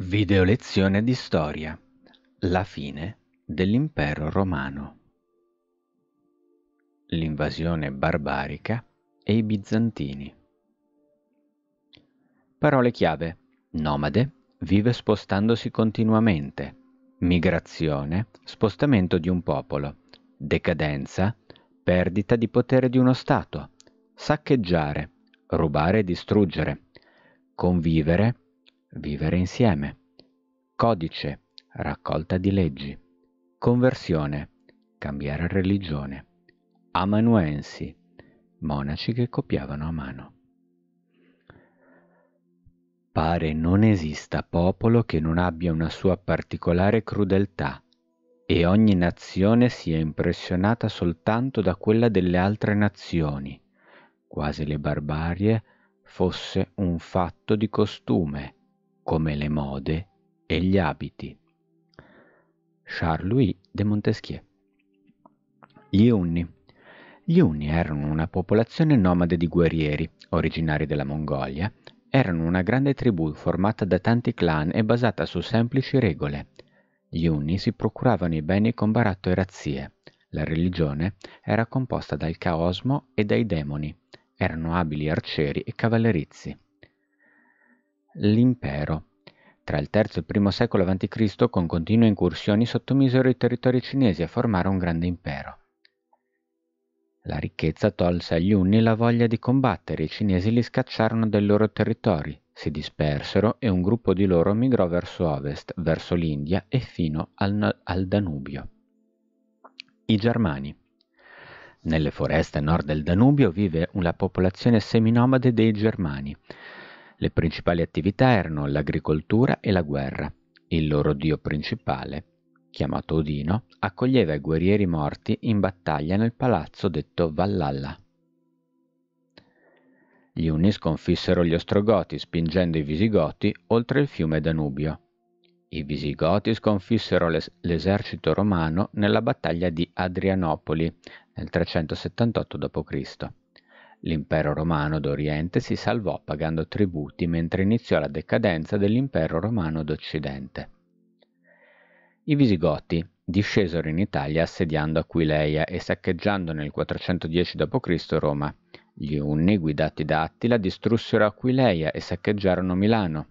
Video lezione di storia. La fine dell'impero romano. L'invasione barbarica e i bizantini. Parole chiave. Nomade vive spostandosi continuamente. Migrazione, spostamento di un popolo. Decadenza, perdita di potere di uno Stato. Saccheggiare, rubare e distruggere. Convivere, vivere insieme, codice, raccolta di leggi, conversione, cambiare religione, amanuensi, monaci che copiavano a mano. Pare non esista popolo che non abbia una sua particolare crudeltà e ogni nazione sia impressionata soltanto da quella delle altre nazioni, quasi le barbarie fosse un fatto di costume, come le mode e gli abiti. Charles-Louis de Montesquieu. Gli Unni. Gli Unni erano una popolazione nomade di guerrieri, originari della Mongolia, erano una grande tribù formata da tanti clan e basata su semplici regole. Gli Unni si procuravano i beni con baratto e razzie. La religione era composta dal caosmo e dai demoni. Erano abili arcieri e cavallerizzi l'impero. Tra il III e il I secolo a.C., con continue incursioni, sottomisero i territori cinesi a formare un grande impero. La ricchezza tolse agli Unni la voglia di combattere, i cinesi li scacciarono dai loro territori, si dispersero e un gruppo di loro migrò verso ovest, verso l'India e fino al, al, Danubio. I Germani. Nelle foreste nord del Danubio vive una popolazione seminomade dei Germani. Le principali attività erano l'agricoltura e la guerra. Il loro dio principale, chiamato Odino, accoglieva i guerrieri morti in battaglia nel palazzo detto Vallalla. Gli Unni sconfissero gli Ostrogoti spingendo i Visigoti oltre il fiume Danubio. I Visigoti sconfissero l'es- l'esercito romano nella battaglia di Adrianopoli nel 378 d.C. L'impero romano d'Oriente si salvò pagando tributi mentre iniziò la decadenza dell'impero romano d'Occidente. I Visigoti discesero in Italia assediando Aquileia e saccheggiando nel 410 d.C. Roma. Gli Unni, guidati da Attila, distrussero Aquileia e saccheggiarono Milano.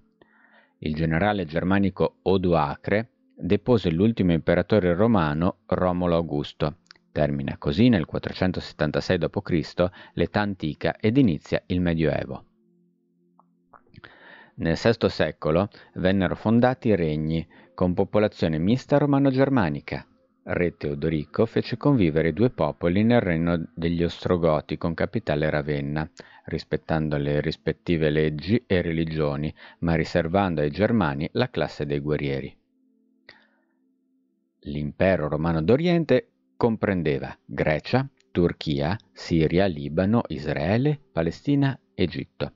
Il generale germanico Odoacre depose l'ultimo imperatore romano, Romolo Augusto, Termina così nel 476 d.C. l'età antica ed inizia il Medioevo. Nel VI secolo vennero fondati i regni con popolazione mista romano-germanica. Re Teodorico fece convivere i due popoli nel regno degli Ostrogoti con capitale Ravenna, rispettando le rispettive leggi e religioni, ma riservando ai Germani la classe dei guerrieri. L'impero romano d'Oriente Comprendeva Grecia, Turchia, Siria, Libano, Israele, Palestina, Egitto.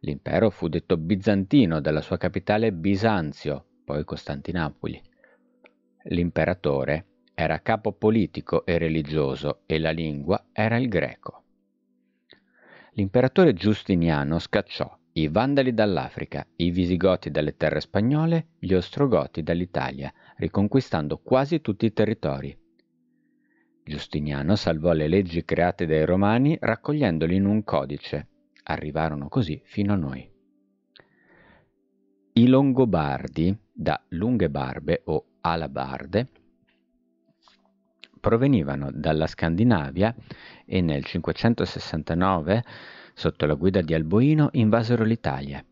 L'impero fu detto bizantino dalla sua capitale Bisanzio, poi Costantinopoli. L'imperatore era capo politico e religioso e la lingua era il greco. L'imperatore Giustiniano scacciò i Vandali dall'Africa, i Visigoti dalle terre spagnole, gli Ostrogoti dall'Italia, riconquistando quasi tutti i territori. Giustiniano salvò le leggi create dai Romani raccogliendole in un codice. Arrivarono così fino a noi. I Longobardi, da lunghe barbe o alabarde, provenivano dalla Scandinavia e nel 569, sotto la guida di Alboino, invasero l'Italia.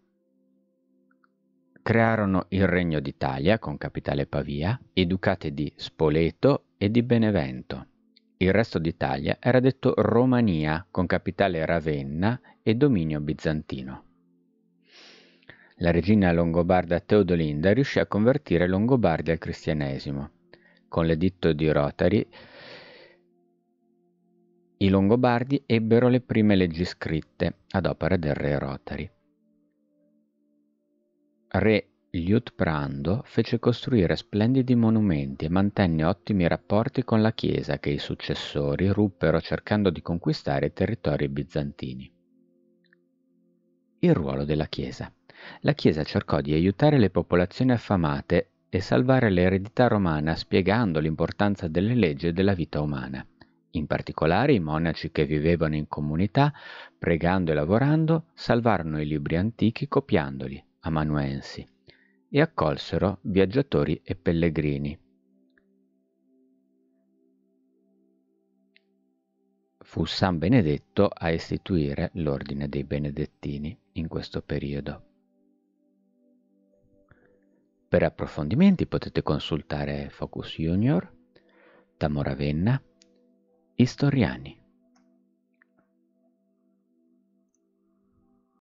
Crearono il Regno d'Italia con capitale Pavia, i ducati di Spoleto e di Benevento. Il resto d'Italia era detto Romania, con capitale Ravenna e dominio bizantino. La regina longobarda Teodolinda riuscì a convertire i Longobardi al cristianesimo. Con l'editto di Rotari, i Longobardi ebbero le prime leggi scritte ad opera del re Rotari. Re Liutprando fece costruire splendidi monumenti e mantenne ottimi rapporti con la Chiesa che i successori ruppero cercando di conquistare i territori bizantini. Il ruolo della Chiesa. La Chiesa cercò di aiutare le popolazioni affamate e salvare l'eredità romana spiegando l'importanza delle leggi e della vita umana. In particolare i monaci che vivevano in comunità, pregando e lavorando, salvarono i libri antichi copiandoli, amanuensi, e accolsero viaggiatori e pellegrini. Fu San Benedetto a istituire l'ordine dei benedettini in questo periodo. Per approfondimenti potete consultare Focus Junior, Tamo Ravenna, Historiani.